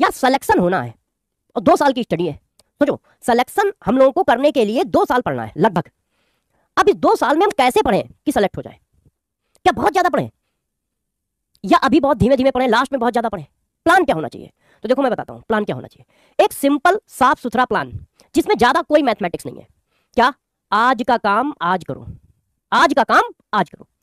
या सलेक्शन होना है और दो साल की स्टडी है सोचो सलेक्शन हम लोगों को करने के लिए दो साल पढ़ना है लगभग अब इस दो साल में हम कैसे पढ़ें कि सेलेक्ट हो जाए क्या बहुत ज़्यादा पढ़ें या अभी बहुत धीमे धीमे पढ़ें लास्ट में बहुत ज़्यादा पढ़ें प्लान क्या होना चाहिए तो देखो मैं बताता हूँ प्लान क्या होना चाहिए एक सिंपल साफ सुथरा प्लान जिसमें ज़्यादा कोई मैथमेटिक्स नहीं है क्या आज का काम आज करो आज का काम आज करो